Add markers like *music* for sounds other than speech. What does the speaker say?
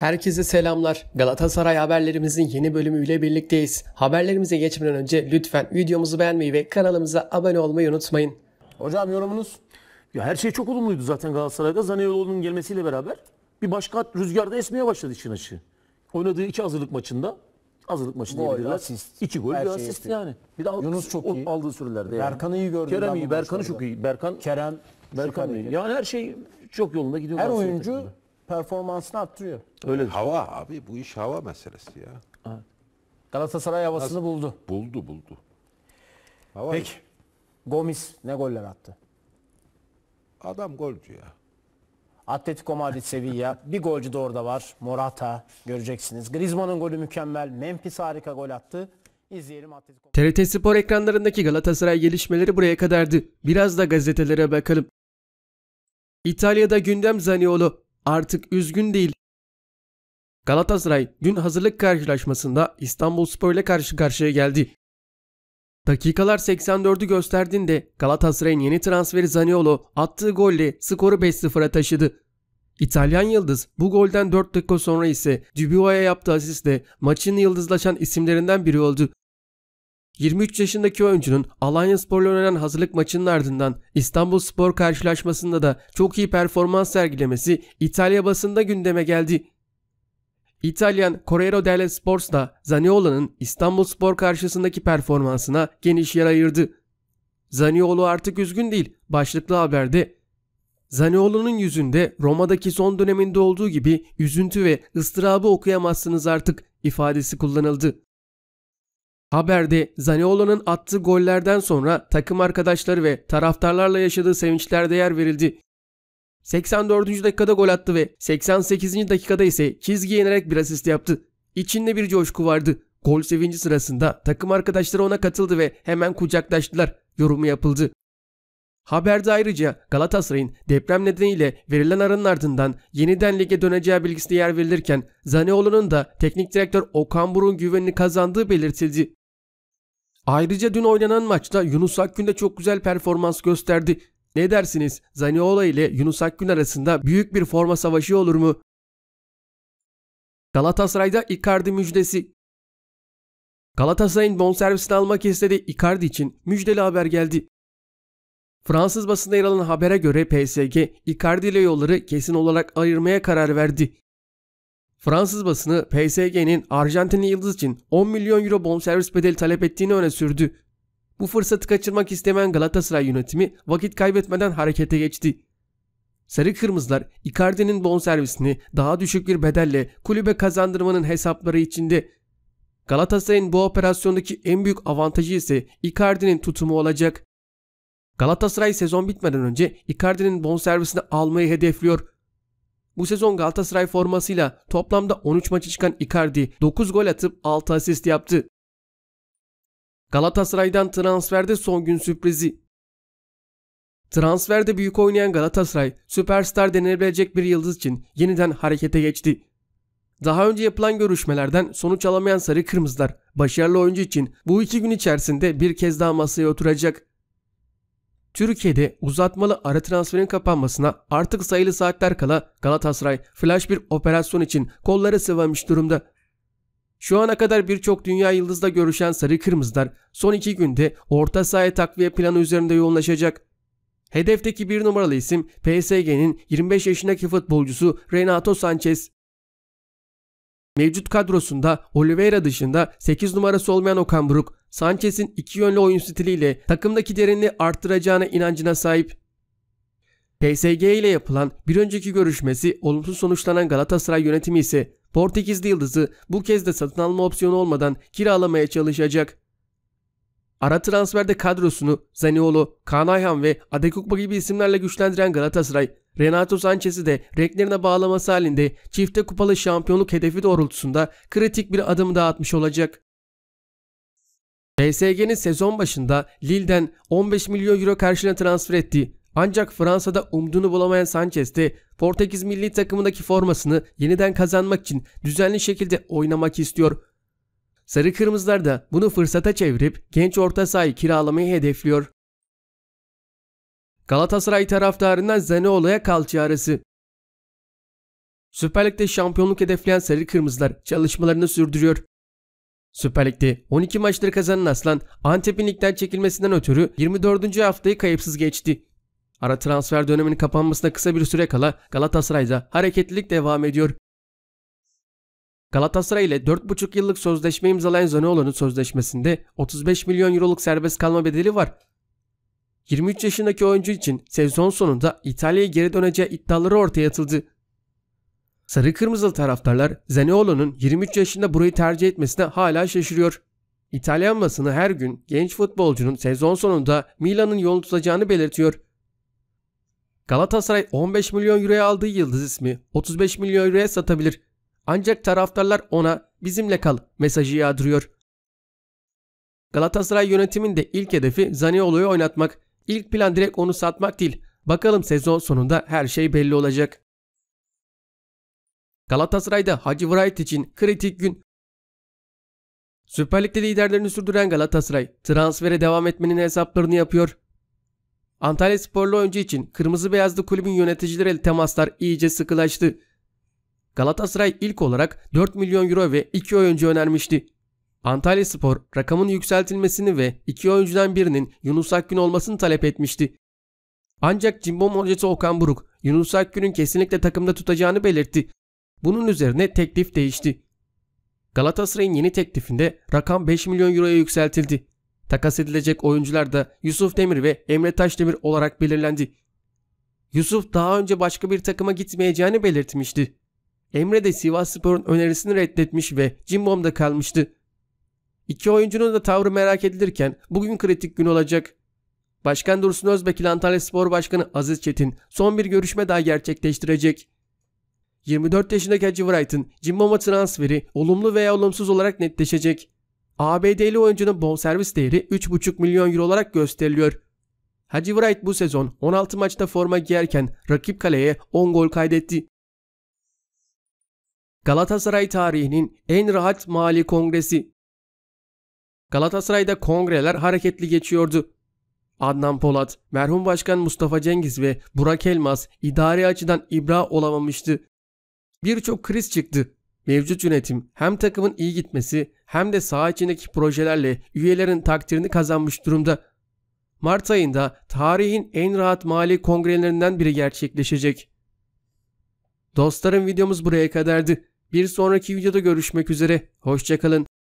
Herkese selamlar. Galatasaray haberlerimizin yeni bölümüyle birlikteyiz. Haberlerimize geçmeden önce lütfen videomuzu beğenmeyi ve kanalımıza abone olmayı unutmayın. Hocam yorumunuz? Ya her şey çok olumluydu zaten Galatasaray'da. Zaniolo'nun gelmesiyle beraber bir başka rüzgarda esmeye başladı için açığı. Oynadığı iki hazırlık maçında hazırlık maçı Gol, diyebilirler. Asist. İki gol, Her bir şey asist etti. yani. Bir de Yunus çok iyi. aldığı sürelerde. Berkan'ı iyi gördüm. Kerem iyi, Berkan'ı çok iyi. Berkan Kerem Berkan iyi. Yani her şey çok yolunda gidiyor. Her oyuncu takımda performansını arttırıyor. Öyle hava abi bu iş hava meselesi ya. Galatasaray havasını Nasıl? buldu. Buldu buldu. Hava Peki. Iş. Gomis ne goller attı? Adam golcü ya. Atletico Madrid *laughs* Sevilla bir golcü de orada var. Morata göreceksiniz. Griezmann'ın golü mükemmel. Memphis harika gol attı. İzleyelim Atletico. TRT Spor ekranlarındaki Galatasaray gelişmeleri buraya kadardı. Biraz da gazetelere bakalım. İtalya'da gündem Zaniolo artık üzgün değil. Galatasaray dün hazırlık karşılaşmasında İstanbulspor ile karşı karşıya geldi. Dakikalar 84'ü gösterdiğinde Galatasaray'ın yeni transferi Zaniolo attığı golle skoru 5-0'a taşıdı. İtalyan yıldız bu golden 4 dakika sonra ise Dubois'a yaptığı asistle maçın yıldızlaşan isimlerinden biri oldu. 23 yaşındaki oyuncunun Alanya Spor'la oynanan hazırlık maçının ardından İstanbul Spor karşılaşmasında da çok iyi performans sergilemesi İtalya basında gündeme geldi. İtalyan Corriere dello Sport da Zaniolo'nun İstanbul Spor karşısındaki performansına geniş yer ayırdı. Zaniolo artık üzgün değil başlıklı haberde. Zaniolo'nun yüzünde Roma'daki son döneminde olduğu gibi üzüntü ve ıstırabı okuyamazsınız artık ifadesi kullanıldı. Haberde Zaniolo'nun attığı gollerden sonra takım arkadaşları ve taraftarlarla yaşadığı sevinçlerde yer verildi. 84. dakikada gol attı ve 88. dakikada ise çizgi yenerek bir asist yaptı. İçinde bir coşku vardı. Gol sevinci sırasında takım arkadaşları ona katıldı ve hemen kucaklaştılar. Yorumu yapıldı. Haberde ayrıca Galatasaray'ın deprem nedeniyle verilen aranın ardından yeniden lige döneceği bilgisine yer verilirken Zaniolo'nun da teknik direktör Okan Burun güvenini kazandığı belirtildi. Ayrıca dün oynanan maçta Yunus Akgün de çok güzel performans gösterdi. Ne dersiniz? Zaniola ile Yunus Akgün arasında büyük bir forma savaşı olur mu? Galatasaray'da Icardi müjdesi. Galatasaray'ın bonservisini almak istediği Icardi için müjdeli haber geldi. Fransız basında yer alan habere göre PSG, Icardi ile yolları kesin olarak ayırmaya karar verdi. Fransız basını PSG'nin Arjantinli yıldız için 10 milyon euro bonservis bedeli talep ettiğini öne sürdü. Bu fırsatı kaçırmak istemeyen Galatasaray yönetimi vakit kaybetmeden harekete geçti. Sarı Kırmızılar Icardi'nin bonservisini daha düşük bir bedelle kulübe kazandırmanın hesapları içinde. Galatasaray'ın bu operasyondaki en büyük avantajı ise Icardi'nin tutumu olacak. Galatasaray sezon bitmeden önce Icardi'nin bonservisini almayı hedefliyor. Bu sezon Galatasaray formasıyla toplamda 13 maça çıkan Icardi 9 gol atıp 6 asist yaptı. Galatasaray'dan transferde son gün sürprizi. Transferde büyük oynayan Galatasaray, süperstar denilebilecek bir yıldız için yeniden harekete geçti. Daha önce yapılan görüşmelerden sonuç alamayan Sarı Kırmızılar, başarılı oyuncu için bu iki gün içerisinde bir kez daha masaya oturacak. Türkiye'de uzatmalı ara transferin kapanmasına artık sayılı saatler kala Galatasaray flash bir operasyon için kollara sıvamış durumda. Şu ana kadar birçok dünya yıldızla görüşen Sarı Kırmızılar son iki günde orta sahaya takviye planı üzerinde yoğunlaşacak. Hedefteki bir numaralı isim PSG'nin 25 yaşındaki futbolcusu Renato Sanchez. Mevcut kadrosunda Oliveira dışında 8 numarası olmayan Okan Buruk, Sanchez'in iki yönlü oyun stiliyle takımdaki derinliği arttıracağına inancına sahip. PSG ile yapılan bir önceki görüşmesi olumsuz sonuçlanan Galatasaray yönetimi ise Portekizli yıldızı bu kez de satın alma opsiyonu olmadan kiralamaya çalışacak. Ara transferde kadrosunu Zaniolo, Kaan Ayhan ve Adekukba gibi isimlerle güçlendiren Galatasaray Renato Sanchez'i de renklerine bağlaması halinde çifte kupalı şampiyonluk hedefi doğrultusunda kritik bir adım daha atmış olacak. PSG'nin sezon başında Lille'den 15 milyon euro karşılığına transfer etti. ancak Fransa'da umduğunu bulamayan Sanchez de Portekiz milli takımındaki formasını yeniden kazanmak için düzenli şekilde oynamak istiyor. Sarı Kırmızılar da bunu fırsata çevirip genç orta sahayı kiralamayı hedefliyor. Galatasaray taraftarından Zaniolo'ya kalç ağrısı. Süper Lig'de şampiyonluk hedefleyen Sarı Kırmızılar çalışmalarını sürdürüyor. Süper Lig'de 12 maçları kazanan Aslan, Antep'in ligden çekilmesinden ötürü 24. haftayı kayıpsız geçti. Ara transfer döneminin kapanmasına kısa bir süre kala Galatasaray'da hareketlilik devam ediyor. Galatasaray ile 4,5 yıllık sözleşme imzalayan Zaniolo'nun sözleşmesinde 35 milyon euroluk serbest kalma bedeli var 23 yaşındaki oyuncu için sezon sonunda İtalya'ya geri döneceği iddiaları ortaya atıldı. Sarı kırmızılı taraftarlar Zaniolo'nun 23 yaşında burayı tercih etmesine hala şaşırıyor. İtalyan basını her gün genç futbolcunun sezon sonunda Milan'ın yolunu tutacağını belirtiyor. Galatasaray 15 milyon euroya aldığı yıldız ismi 35 milyon euroya satabilir. Ancak taraftarlar ona bizimle kal mesajı yağdırıyor. Galatasaray yönetimin de ilk hedefi Zaniolo'yu oynatmak. İlk plan direkt onu satmak değil. Bakalım sezon sonunda her şey belli olacak. Galatasaray'da Hacı Wright için kritik gün. Süper Lig'de liderlerini sürdüren Galatasaray transfere devam etmenin hesaplarını yapıyor. Antalya sporlu oyuncu için kırmızı beyazlı kulübün yöneticileriyle temaslar iyice sıkılaştı. Galatasaray ilk olarak 4 milyon euro ve 2 oyuncu önermişti. Antalya Spor rakamın yükseltilmesini ve iki oyuncudan birinin Yunus Akgün olmasını talep etmişti. Ancak Cimbom hocası Okan Buruk, Yunus Akgün'ün kesinlikle takımda tutacağını belirtti. Bunun üzerine teklif değişti. Galatasaray'ın yeni teklifinde rakam 5 milyon euroya yükseltildi. Takas edilecek oyuncular da Yusuf Demir ve Emre Taşdemir olarak belirlendi. Yusuf daha önce başka bir takıma gitmeyeceğini belirtmişti. Emre de Sivasspor'un önerisini reddetmiş ve Cimbom'da kalmıştı. İki oyuncunun da tavrı merak edilirken bugün kritik gün olacak. Başkan Dursun Özbek ile Antalya Spor Başkanı Aziz Çetin son bir görüşme daha gerçekleştirecek. 24 yaşındaki Hacı Wright'ın Cimbom'a transferi olumlu veya olumsuz olarak netleşecek. ABD'li oyuncunun bonservis değeri 3,5 milyon euro olarak gösteriliyor. Hacı Wright bu sezon 16 maçta forma giyerken rakip kaleye 10 gol kaydetti. Galatasaray tarihinin en rahat mali kongresi Galatasaray'da kongreler hareketli geçiyordu. Adnan Polat, merhum başkan Mustafa Cengiz ve Burak Elmas idari açıdan ibra olamamıştı. Birçok kriz çıktı. Mevcut yönetim hem takımın iyi gitmesi hem de saha içindeki projelerle üyelerin takdirini kazanmış durumda. Mart ayında tarihin en rahat mali kongrelerinden biri gerçekleşecek. Dostlarım videomuz buraya kadardı. Bir sonraki videoda görüşmek üzere. Hoşçakalın.